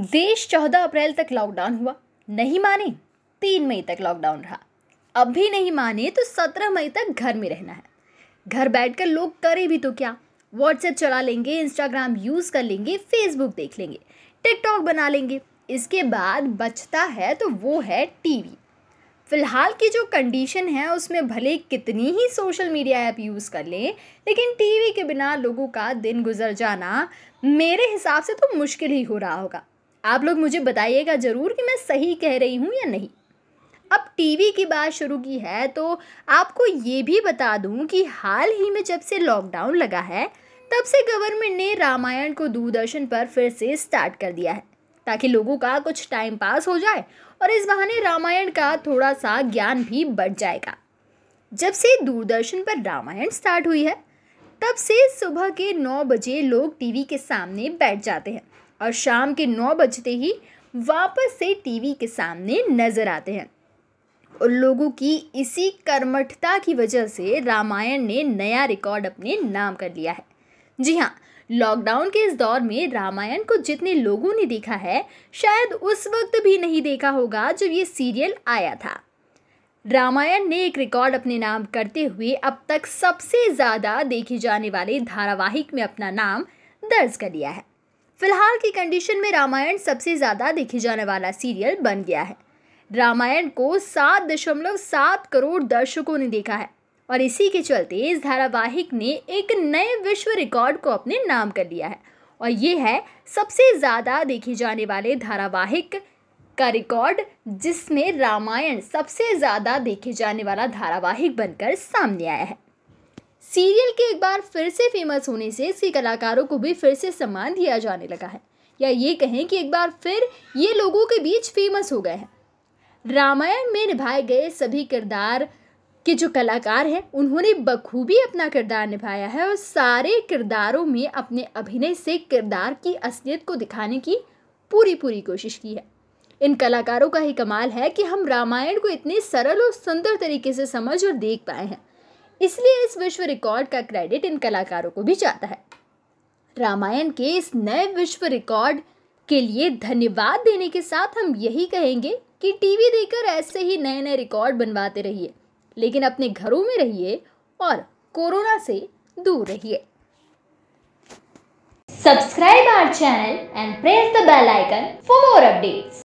देश चौदह अप्रैल तक लॉकडाउन हुआ नहीं माने तीन मई तक लॉकडाउन रहा अब भी नहीं माने तो सत्रह मई तक घर में रहना है घर बैठकर लोग करें भी तो क्या व्हाट्सएप चला लेंगे इंस्टाग्राम यूज़ कर लेंगे फेसबुक देख लेंगे टिकटॉक बना लेंगे इसके बाद बचता है तो वो है टीवी फ़िलहाल की जो कंडीशन है उसमें भले कितनी ही सोशल मीडिया ऐप यूज़ कर लें लेकिन टीवी के बिना लोगों का दिन गुजर जाना मेरे हिसाब से तो मुश्किल ही हो रहा होगा आप लोग मुझे बताइएगा ज़रूर कि मैं सही कह रही हूँ या नहीं अब टीवी की बात शुरू की है तो आपको ये भी बता दूं कि हाल ही में जब से लॉकडाउन लगा है तब से गवर्नमेंट ने रामायण को दूरदर्शन पर फिर से स्टार्ट कर दिया है ताकि लोगों का कुछ टाइम पास हो जाए और इस बहाने रामायण का थोड़ा सा ज्ञान भी बढ़ जाएगा जब से दूरदर्शन पर रामायण स्टार्ट हुई है तब से सुबह के नौ बजे लोग टीवी के सामने बैठ जाते हैं और शाम के नौ बजते ही वापस से टीवी के सामने नजर आते हैं और लोगों की इसी कर्मठता की वजह से रामायण ने नया रिकॉर्ड अपने नाम कर लिया है जी हाँ लॉकडाउन के इस दौर में रामायण को जितने लोगों ने देखा है शायद उस वक्त भी नहीं देखा होगा जब ये सीरियल आया था रामायण ने एक रिकॉर्ड अपने नाम करते हुए अब तक सबसे ज़्यादा देखी जाने वाले धारावाहिक में अपना नाम दर्ज कर लिया है फिलहाल की कंडीशन में रामायण सबसे ज़्यादा देखे जाने वाला सीरियल बन गया है रामायण को सात दशमलव सात करोड़ दर्शकों ने देखा है और इसी के चलते इस धारावाहिक ने एक नए विश्व रिकॉर्ड को अपने नाम कर लिया है और ये है सबसे ज़्यादा देखे जाने वाले धारावाहिक का रिकॉर्ड जिसमें रामायण सबसे ज़्यादा देखे जाने वाला धारावाहिक बनकर सामने आया है सीरियल के एक बार फिर से फेमस होने से इसके कलाकारों को भी फिर से सम्मान दिया जाने लगा है या ये कहें कि एक बार फिर ये लोगों के बीच फेमस हो गए हैं रामायण में निभाए गए सभी किरदार के जो कलाकार हैं उन्होंने बखूबी अपना किरदार निभाया है और सारे किरदारों में अपने अभिनय से किरदार की असलियत को दिखाने की पूरी पूरी कोशिश की है इन कलाकारों का ही कमाल है कि हम रामायण को इतने सरल और सुंदर तरीके से समझ और देख पाए हैं इसलिए इस विश्व रिकॉर्ड का क्रेडिट इन कलाकारों को भी जाता है रामायण के इस नए विश्व रिकॉर्ड के लिए धन्यवाद देने के साथ हम यही कहेंगे कि टीवी देखकर ऐसे ही नए नए रिकॉर्ड बनवाते रहिए लेकिन अपने घरों में रहिए और कोरोना से दूर रहिए subscribe our channel and press the bell icon for more updates